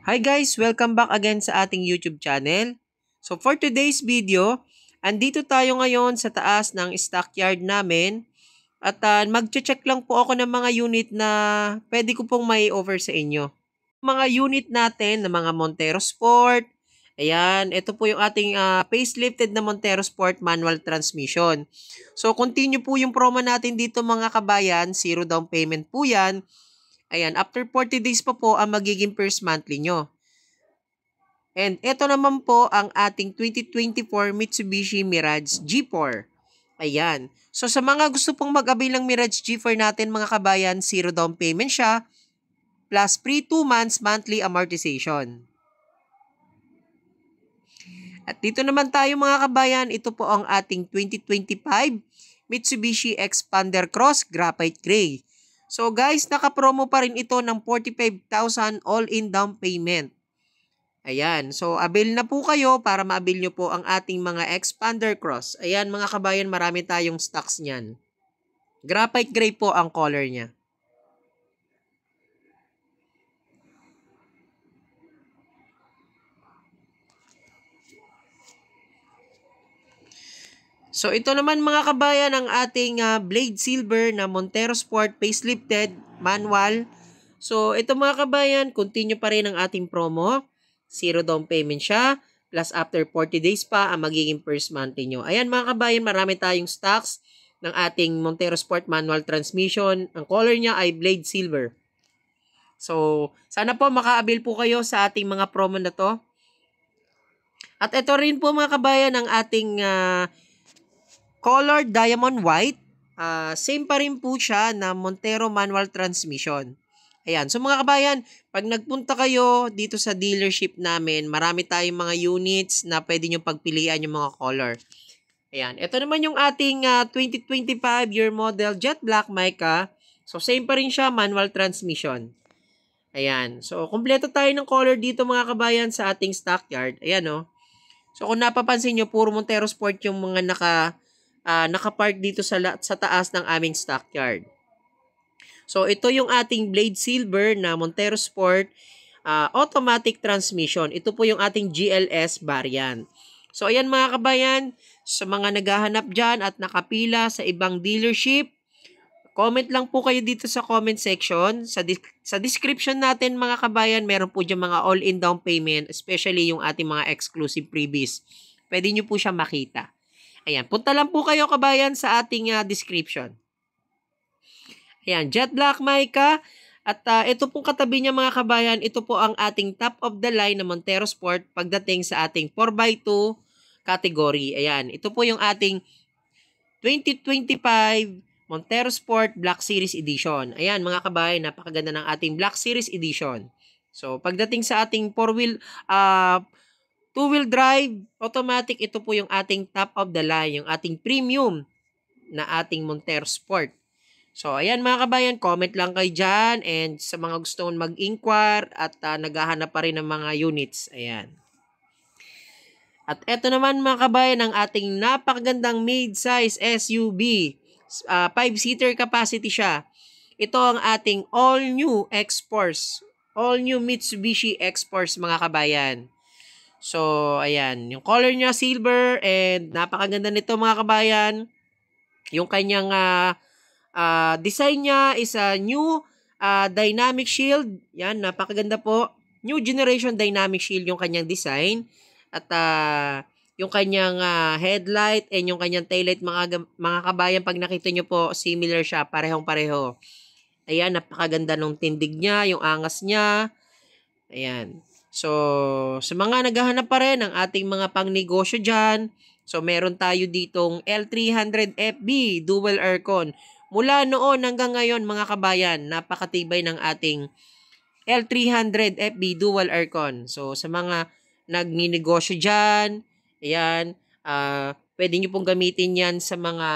Hi guys! Welcome back again sa ating YouTube channel. So for today's video, andito tayo ngayon sa taas ng stockyard namin at uh, mag-check lang po ako ng mga unit na pwede ko pong may over sa inyo. Mga unit natin na mga Montero Sport, ayan, ito po yung ating uh, facelifted na Montero Sport manual transmission. So continue po yung promo natin dito mga kabayan, zero down payment po yan. Ayan, after 40 days pa po ang magiging first monthly nyo. And ito naman po ang ating 2024 Mitsubishi Mirage G4. Ayan. So sa mga gusto pong mag-avail ng Mirage G4 natin mga kabayan, zero down payment siya plus free 2 months monthly amortization. At dito naman tayo mga kabayan, ito po ang ating 2025 Mitsubishi Expander Cross Graphite Gray. So guys, naka-promo pa rin ito ng 45,000 all-in down payment. Ayan, so avail na po kayo para ma nyo po ang ating mga expander cross. Ayan mga kabayan, marami tayong stocks niyan. Graphite gray po ang color niya. So ito naman mga kabayan ang ating uh, Blade Silver na Montero Sport Facelifted Manual. So ito mga kabayan, continue pa rin ang ating promo. Zero down payment siya. Plus after 40 days pa ang magiging first month niyo. Ayan mga kabayan, marami tayong stocks ng ating Montero Sport Manual Transmission. Ang color niya ay Blade Silver. So sana po makaabil po kayo sa ating mga promo na to. At ito rin po mga kabayan ang ating... Uh, Color Diamond White. Uh, same pa rin po siya na Montero manual transmission. Ayan. So mga kabayan, pag nagpunta kayo dito sa dealership namin, marami tayong mga units na pwede nyo pagpilian yung mga color. Ayan. Ito naman yung ating uh, ah, 2025 year model Jet Black Mica. So same pa rin siya, manual transmission. Ayan. So kumpleto tayo ng color dito mga kabayan sa ating stockyard. Ayan o. Oh. So kung napapansin nyo, puro Montero Sport yung mga naka uh, nakapark dito sa, sa taas ng aming stockyard. So ito yung ating Blade Silver na Montero Sport uh, automatic transmission. Ito po yung ating GLS variant. So ayan mga kabayan, sa mga naghahanap dyan at nakapila sa ibang dealership, comment lang po kayo dito sa comment section. Sa, di sa description natin mga kabayan, meron po dyan mga all-in down payment, especially yung ating mga exclusive freebies. Pwede nyo po siya makita. Ayan, punta lang po kayo kabayan sa ating uh, description. Ayan, Jet Black Mica. At uh, ito pong katabi niya mga kabayan, ito po ang ating top of the line na Montero Sport pagdating sa ating 4x2 category. Ayan, ito po yung ating 2025 Montero Sport Black Series Edition. Ayan mga kabayan, napakaganda ng ating Black Series Edition. So, pagdating sa ating 4-wheel, uh, ah, two-wheel drive, automatic, ito po yung ating top of the line, yung ating premium na ating Montero Sport. So, ayan mga kabayan, comment lang kayo dyan and sa mga gusto mong mag-inquire at uh, naghahanap pa rin ng mga units. Ayan. At eto naman mga kabayan ang ating napakagandang mid-size SUV. 5 ah, five-seater capacity siya. Ito ang ating all-new X-Force. All-new Mitsubishi X-Force mga kabayan. So, ayan. Yung color niya, silver. And napakaganda nito mga kabayan. Yung kanyang uh, uh, design niya is a new uh, dynamic shield. Yan, napakaganda po. New generation dynamic shield yung kanyang design. At uh, yung kanyang uh, headlight and yung kanyang taillight mga, mga kabayan. Pag nakita nyo po, similar siya. Parehong-pareho. Ayan, napakaganda ng tindig niya, yung angas niya. Ayan. So, sa mga naghahanap pa rin ng ating mga pangnegosyo dyan, so meron tayo ditong L300FB dual aircon. Mula noon hanggang ngayon mga kabayan, napakatibay ng ating L300FB dual aircon. So, sa mga nagninegosyo dyan, ayan, uh, pwede nyo pong gamitin yan sa mga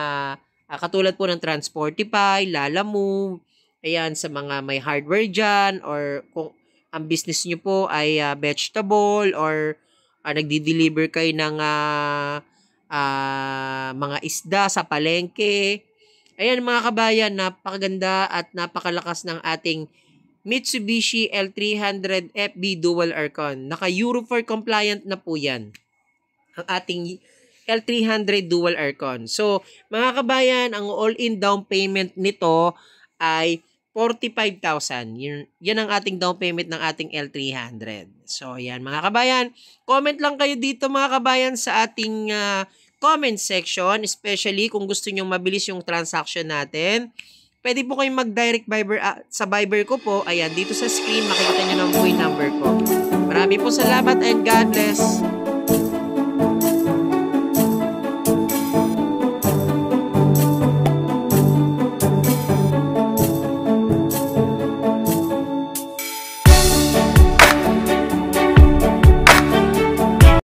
uh, katulad po ng Transportify, Lalamove, ayan, sa mga may hardware dyan, or kung ang business nyo po ay uh, vegetable or uh, nagdi-deliver kayo ng uh, uh, mga isda sa palengke. Ayan mga kabayan, napakaganda at napakalakas ng ating Mitsubishi L300 FB Dual Aircon. Naka Euro 4 compliant na po yan. Ang ating L300 Dual Aircon. So, mga kabayan, ang all-in down payment nito ay 45,000. yan ang ating down payment ng ating L300. So, yan mga kabayan. Comment lang kayo dito mga kabayan sa ating uh, comment section. Especially kung gusto nyong mabilis yung transaction natin. Pwede po kayong mag-direct Viber uh, sa Viber ko po. Ayan, dito sa screen makikita nyo ng phone number ko. Marami po salamat and God bless.